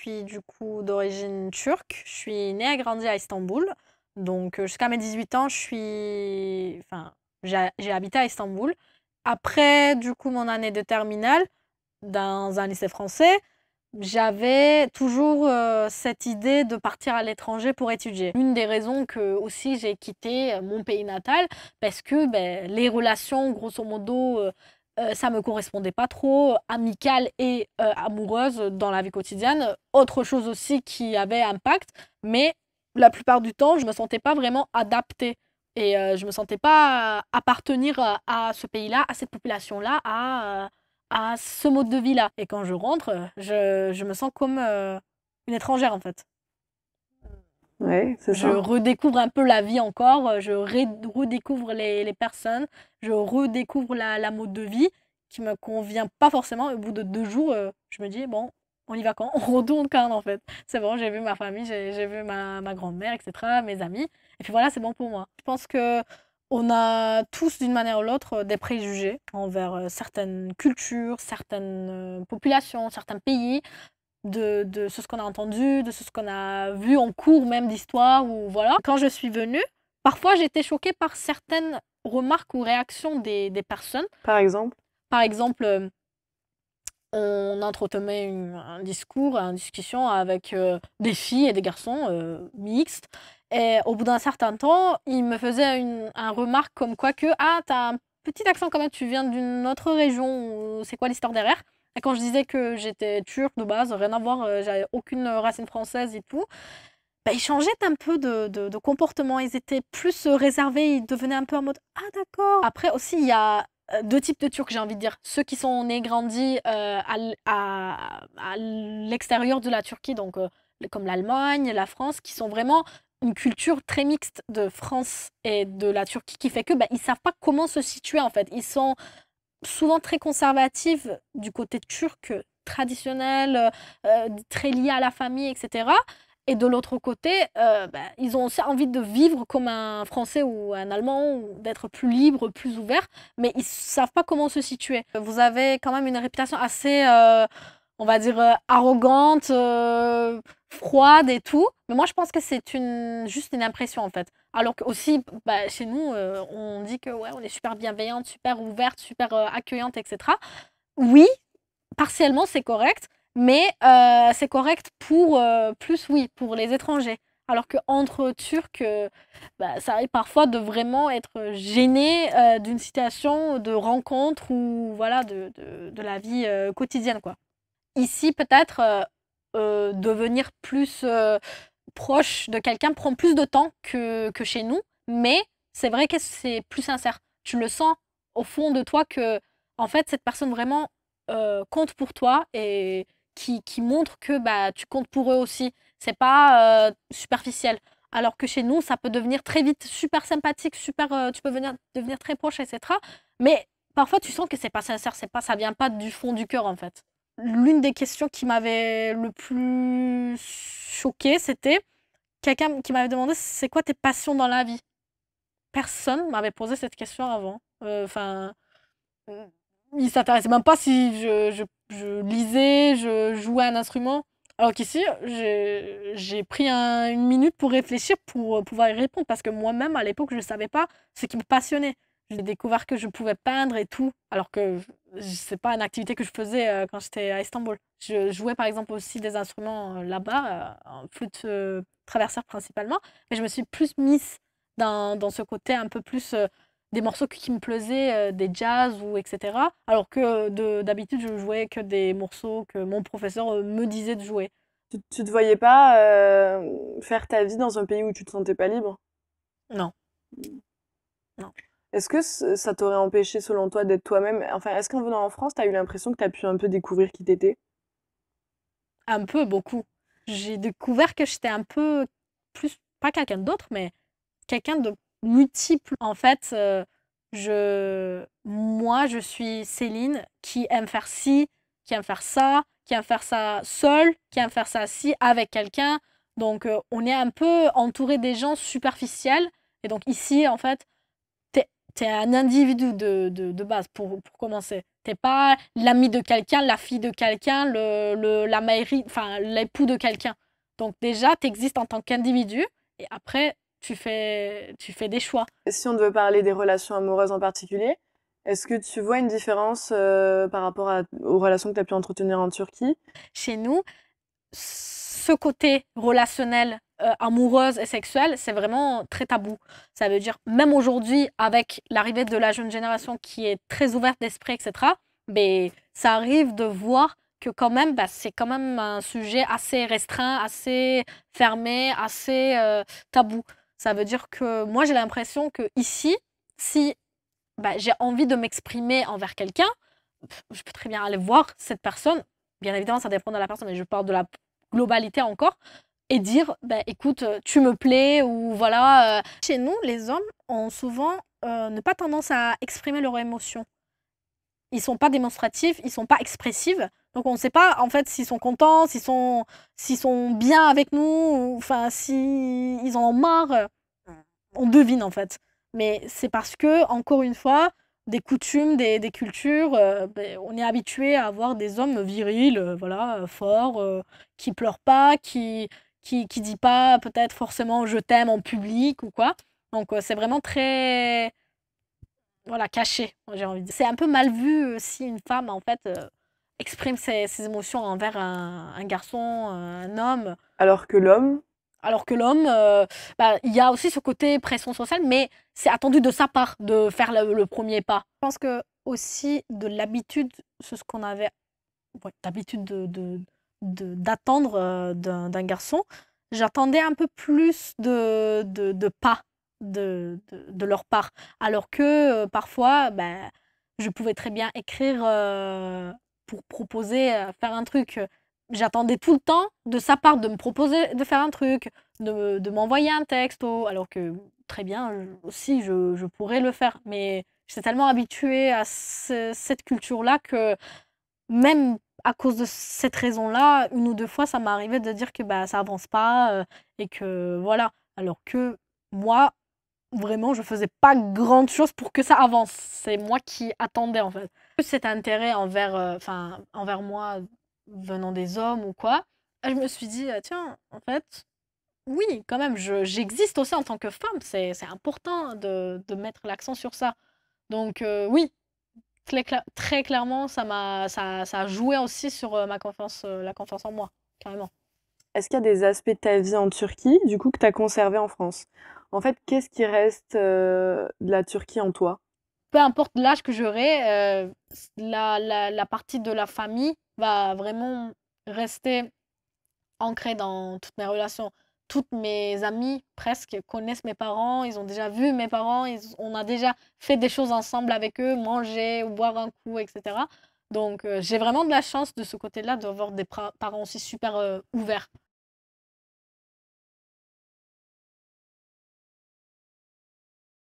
suis du coup d'origine turque. Je suis née et grandie à Istanbul. Donc euh, jusqu'à mes 18 ans, je suis... Enfin, j'ai habité à Istanbul. Après, du coup, mon année de terminale, dans un lycée français, j'avais toujours euh, cette idée de partir à l'étranger pour étudier. Une des raisons que aussi j'ai quitté euh, mon pays natal, parce que ben, les relations, grosso modo, euh, ça me correspondait pas trop, amicale et euh, amoureuse dans la vie quotidienne. Autre chose aussi qui avait impact, mais la plupart du temps, je me sentais pas vraiment adaptée et euh, je me sentais pas appartenir à, ce pays-là, à cette population-là, à, à ce mode de vie-là. Et quand je rentre, je, je me sens comme une étrangère en fait je redécouvre un peu la vie encore, euh, je redécouvre les, les, personnes, je redécouvre la, la, mode de vie qui me convient pas forcément. Au bout de deux jours, euh, je me dis, bon, on y va quand On retourne quand en fait. C'est bon, j'ai vu ma famille, j'ai vu ma, ma grand-mère, etc., mes amis. Et puis voilà, c'est bon pour moi. Je pense que on a tous d'une manière ou l'autre euh, des préjugés envers certaines cultures, certaines populations, certains pays de, de ce qu'on a entendu, de ce qu'on a vu en cours même d'histoire ou voilà. Quand je suis venue, parfois j'étais choquée par certaines remarques ou réactions des, personnes. Par exemple Par exemple, euh, on entretenait un discours, une discussion avec euh, des filles et des garçons euh, mixtes. Et au bout d'un certain temps, il me faisait une, un remarque comme quoi que ah t'as un petit accent quand même, tu viens d'une autre région, c'est quoi l'histoire derrière quand je disais que j'étais turque de base, rien à voir, euh, j'avais aucune racine française et tout, bah, ils changeaient un peu de, comportement. Ils étaient plus euh, réservés, ils devenaient un peu en mode Ah, d'accord. Après aussi, il y a euh, deux types de Turcs, j'ai envie de dire. Ceux qui sont nés, grandis à, l'extérieur de la Turquie, donc comme l'Allemagne, la France, qui sont vraiment une culture très mixte de France et de la Turquie qui fait que ne bah, ils savent pas comment se situer en fait. Ils sont souvent très conservative du côté turc euh, traditionnel, euh, euh, très lié à la famille, etc. Et de l'autre côté, bah, ils ont aussi envie de vivre comme un Français ou un Allemand, d'être plus libre, plus ouvert, mais ils ne savent pas comment se situer. Vous avez quand même une réputation assez, on va dire, arrogante froide et tout. Mais moi, je pense que c'est une, juste une impression, en fait. Alors que aussi, bah, chez nous, euh, on dit que ouais, on est super bienveillante, super ouverte, super euh, accueillante, etc. Oui, partiellement, c'est correct, mais euh, c'est correct pour plus, oui, pour les étrangers. Alors qu'entre Turcs, bah, ça arrive parfois de vraiment être gêné d'une situation de rencontre ou voilà de, la vie quotidienne. quoi. Ici, peut-être, euh, devenir plus euh, proche de quelqu'un prend plus de temps que, que chez nous, mais c'est vrai que c'est plus sincère. Tu le sens au fond de toi que, en fait, cette personne vraiment euh, compte pour toi et qui, qui, montre que bah, tu comptes pour eux aussi. C'est pas superficiel. Alors que chez nous, ça peut devenir très vite super sympathique, super, tu peux venir, devenir très proche, etc. Mais parfois, tu sens que c'est pas sincère, c'est pas, ça vient pas du fond du cœur, en fait l'une des questions qui m'avait le plus choqué c'était quelqu'un qui m'avait demandé c'est quoi tes passions dans la vie Personne m'avait posé cette question avant. Euh, enfin, ne il s'intéressait même pas si je, je, lisais, je jouais un instrument. Alors qu'ici, j'ai pris une minute pour réfléchir, pour euh, pouvoir y répondre, parce que moi-même, à l'époque, je ne savais pas ce qui me passionnait. J'ai découvert que je pouvais peindre et tout, alors que c'est pas une activité que je faisais euh, quand j'étais à Istanbul. Je jouais par exemple aussi des instruments euh, là-bas, euh, en flûte traversière principalement, mais je me suis plus mise dans, dans ce côté un peu plus des morceaux qui me plaisaient, des jazz ou etc. Alors que d'habitude je jouais que des morceaux que mon professeur me disait de jouer. Tu, tu te voyais pas faire ta vie dans un pays où tu te sentais pas libre Non. Hmm. Non. Est-ce que ça t'aurait empêché, selon toi, d'être toi-même Enfin, est-ce qu'en venant en France, t'as eu l'impression que t'as pu un peu découvrir qui t'étais Un peu, beaucoup. J'ai découvert que j'étais un peu plus, pas quelqu'un d'autre, mais quelqu'un de multiple. En fait, euh, je, moi, je suis Céline qui aime faire ci, qui aime faire ça, qui aime faire ça seule, qui aime faire ça si avec quelqu'un. Donc, euh, on est un peu entouré des gens superficiels. Et donc, ici, en fait, c'est un individu de, base pour, pour commencer. T'es pas l'ami de quelqu'un, la fille de quelqu'un, le, la mairie, enfin l'époux de quelqu'un. Donc déjà, tu existes en tant qu'individu et après, tu fais, tu fais des choix. Si on devait parler des relations amoureuses en particulier, est-ce que tu vois une différence euh, par rapport aux relations que tu as pu entretenir en Turquie Chez nous, ce côté relationnel euh, amoureuse et sexuelle, c'est vraiment très tabou. Ça veut dire, même aujourd'hui, avec l'arrivée de la jeune génération qui est très ouverte d'esprit, etc., mais ben, ça arrive de voir que quand même, ben, c'est quand même un sujet assez restreint, assez fermé, assez euh, tabou. Ça veut dire que moi, j'ai l'impression que ici, si ben, j'ai envie de m'exprimer envers quelqu'un, je peux très bien aller voir cette personne. Bien évidemment, ça dépend de la personne, mais je parle de la globalité encore et dire bah, écoute, euh, tu me plais ou voilà. Euh. Chez nous, les hommes ont souvent euh, ne pas tendance à exprimer leurs émotions. Ils sont pas démonstratifs, ils sont pas expressifs. Donc on ne sait pas en fait s'ils sont contents, s'ils sont, s'ils sont bien avec nous, enfin s'ils en ont marre. On devine en fait. Mais c'est parce que, encore une fois, des coutumes, des, des cultures. Ben, on est habitué à avoir des hommes virils, voilà, forts, qui pleurent pas, qui, qui, qui dit pas peut-être forcément je t'aime en public ou quoi. Donc euh, c'est vraiment très voilà caché, j'ai envie de dire. C'est un peu mal vu euh, si une femme en fait euh, exprime ses, ses émotions envers un, un, garçon, un homme. Alors que l'homme alors que l'homme, bah, il y a aussi ce côté pression sociale, mais c'est attendu de sa part de faire le, premier pas. Je pense que aussi de l'habitude, ce qu'on avait d'habitude de d'attendre euh, d'un garçon, j'attendais un peu plus de, pas de, leur part. Alors que euh, parfois, ben, je pouvais très bien écrire euh, pour proposer, faire un truc. J'attendais tout le temps de sa part de me proposer de faire un truc, de, m'envoyer un texte, alors que très bien, aussi, je, pourrais le faire. Mais j'étais tellement habituée à cette culture-là que même à cause de cette raison-là, une ou deux fois, ça m'est arrivé de dire que bah, ça avance pas euh, et que voilà. Alors que moi, vraiment, je faisais pas grande chose pour que ça avance. C'est moi qui attendais en fait. Cet intérêt envers, euh, envers moi venant des hommes ou quoi, je me suis dit, «Ah, tiens, en fait, oui, quand même, j'existe aussi en tant que femme. C'est important de, mettre l'accent sur ça. Donc euh, oui, très, clairement, ça a, ça, ça a joué aussi sur euh, ma confiance, euh, la confiance en moi, carrément. Est-ce qu'il y a des aspects de ta vie en Turquie, du coup, que tu as conservé en France En fait, qu'est-ce qui reste euh, de la Turquie en toi Peu importe l'âge que j'aurai, la, la, la, partie de la famille va vraiment rester ancrée dans toutes mes relations toutes mes amies presque connaissent mes parents, ils ont déjà vu mes parents, on a déjà fait des choses ensemble avec eux, manger ou boire un coup, etc. Donc euh, j'ai vraiment de la chance de ce côté-là d'avoir des parents aussi super euh, ouverts.